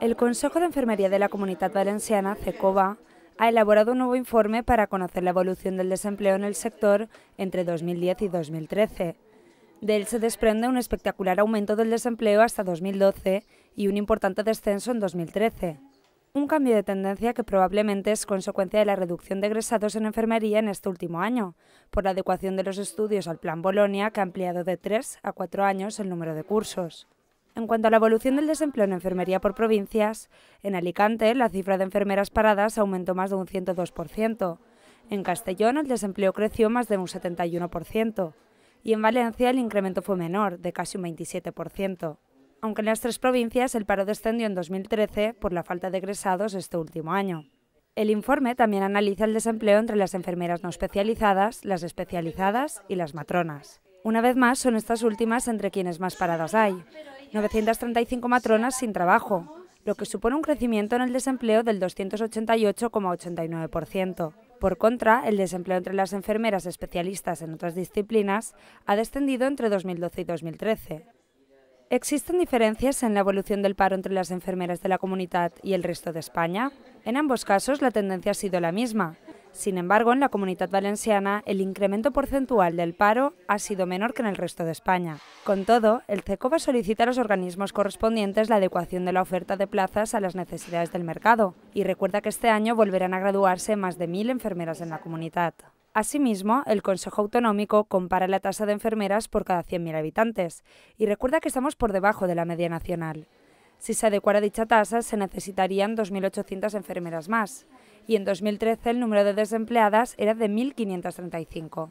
El Consejo de Enfermería de la Comunidad Valenciana, CECOVA, ha elaborado un nuevo informe para conocer la evolución del desempleo en el sector entre 2010 y 2013. De él se desprende un espectacular aumento del desempleo hasta 2012 y un importante descenso en 2013. Un cambio de tendencia que probablemente es consecuencia de la reducción de egresados en enfermería en este último año, por la adecuación de los estudios al Plan Bolonia, que ha ampliado de tres a cuatro años el número de cursos. En cuanto a la evolución del desempleo en enfermería por provincias, en Alicante la cifra de enfermeras paradas aumentó más de un 102%, en Castellón el desempleo creció más de un 71% y en Valencia el incremento fue menor, de casi un 27%, aunque en las tres provincias el paro descendió en 2013 por la falta de egresados este último año. El informe también analiza el desempleo entre las enfermeras no especializadas, las especializadas y las matronas. Una vez más, son estas últimas entre quienes más paradas hay, 935 matronas sin trabajo, lo que supone un crecimiento en el desempleo del 288,89%. Por contra, el desempleo entre las enfermeras especialistas en otras disciplinas ha descendido entre 2012 y 2013. ¿Existen diferencias en la evolución del paro entre las enfermeras de la comunidad y el resto de España? En ambos casos la tendencia ha sido la misma, sin embargo, en la comunidad valenciana, el incremento porcentual del paro ha sido menor que en el resto de España. Con todo, el CECOVA solicita a los organismos correspondientes la adecuación de la oferta de plazas a las necesidades del mercado y recuerda que este año volverán a graduarse más de mil enfermeras en la comunidad. Asimismo, el Consejo Autonómico compara la tasa de enfermeras por cada 100.000 habitantes y recuerda que estamos por debajo de la media nacional. Si se adecuara dicha tasa, se necesitarían 2.800 enfermeras más, y en 2013 el número de desempleadas era de 1.535.